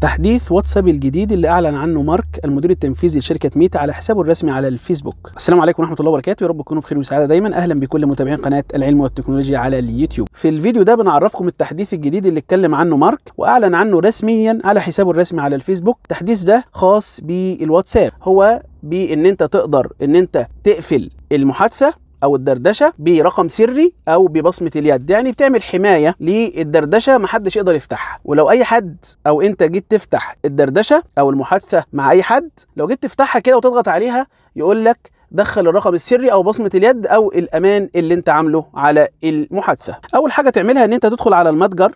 تحديث واتساب الجديد اللي اعلن عنه مارك المدير التنفيذي لشركه ميتا على حسابه الرسمي على الفيسبوك السلام عليكم ورحمه الله وبركاته يا رب تكونوا بخير وسعاده دايما اهلا بكل متابعين قناه العلم والتكنولوجيا على اليوتيوب في الفيديو ده بنعرفكم التحديث الجديد اللي اتكلم عنه مارك واعلن عنه رسميا على حسابه الرسمي على الفيسبوك التحديث ده خاص بالواتساب هو بان انت تقدر ان انت تقفل المحادثه او الدردشه برقم سري او ببصمه اليد يعني بتعمل حمايه للدردشه ما حدش يقدر يفتحها ولو اي حد او انت جيت تفتح الدردشه او المحادثه مع اي حد لو جيت تفتحها كده وتضغط عليها يقول لك دخل الرقم السري او بصمه اليد او الامان اللي انت عامله على المحادثه اول حاجه تعملها ان انت تدخل على المتجر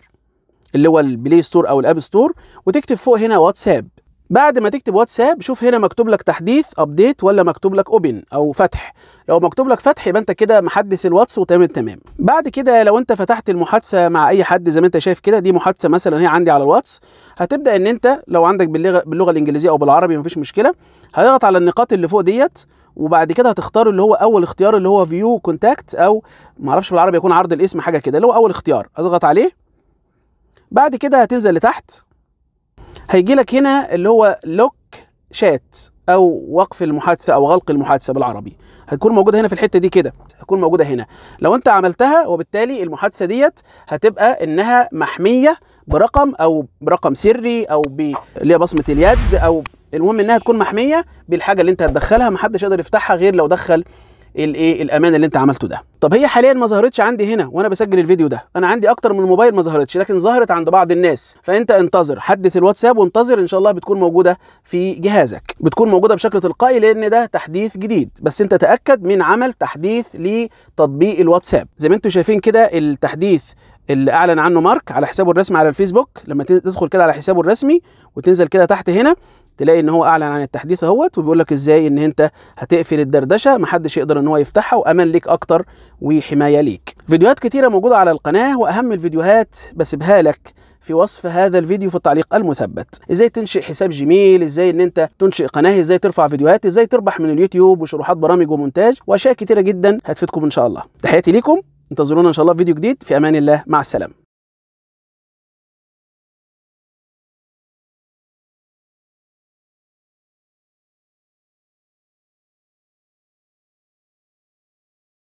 اللي هو البلاي ستور او الاب ستور وتكتب فوق هنا واتساب بعد ما تكتب واتساب شوف هنا مكتوب لك تحديث ابديت ولا مكتوب لك اوبن او فتح لو مكتوب لك فتح يبقى انت كده محدث الواتس وتمام تمام بعد كده لو انت فتحت المحادثه مع اي حد زي ما انت شايف كده دي محادثه مثلا هي عندي على الواتس هتبدا ان انت لو عندك باللغه باللغه الانجليزيه او بالعربي مفيش مشكله هتضغط على النقاط اللي فوق ديت وبعد كده هتختار اللي هو اول اختيار اللي هو فيو كونتاكت او معرفش بالعربي يكون عرض الاسم حاجه كده اللي هو اول اختيار اضغط عليه بعد كده هتنزل لتحت هيجي لك هنا اللي هو لوك شات او وقف المحادثه او غلق المحادثه بالعربي هتكون موجوده هنا في الحته دي كده هتكون موجوده هنا لو انت عملتها وبالتالي المحادثه ديت هتبقى انها محميه برقم او برقم سري او اللي هي بصمه اليد او المهم انها تكون محميه بالحاجه اللي انت هتدخلها محدش يقدر يفتحها غير لو دخل الايه الامان اللي انت عملته ده طب هي حاليا ما ظهرتش عندي هنا وانا بسجل الفيديو ده انا عندي اكتر من موبايل ما ظهرتش لكن ظهرت عند بعض الناس فانت انتظر حدث الواتساب وانتظر ان شاء الله بتكون موجوده في جهازك بتكون موجوده بشكل تلقائي لان ده تحديث جديد بس انت تاكد من عمل تحديث لتطبيق الواتساب زي ما انتم شايفين كده التحديث اللي اعلن عنه مارك على حسابه الرسمي على الفيسبوك لما تدخل كده على حسابه الرسمي وتنزل كده تحت هنا تلاقي ان هو اعلن عن التحديث اهوت وبيقول لك ازاي ان انت هتقفل الدردشه محدش يقدر ان هو يفتحها وامان ليك اكتر وحمايه ليك فيديوهات كتيره موجوده على القناه واهم الفيديوهات بسيبها لك في وصف هذا الفيديو في التعليق المثبت ازاي تنشئ حساب جيميل ازاي ان انت تنشئ قناه ازاي ترفع فيديوهات ازاي تربح من اليوتيوب وشروحات برامج ومونتاج واشياء كتيره جدا هتفيدكم ان شاء الله تحياتي ليكم انتظرونا ان شاء الله في فيديو جديد في امان الله مع السلامه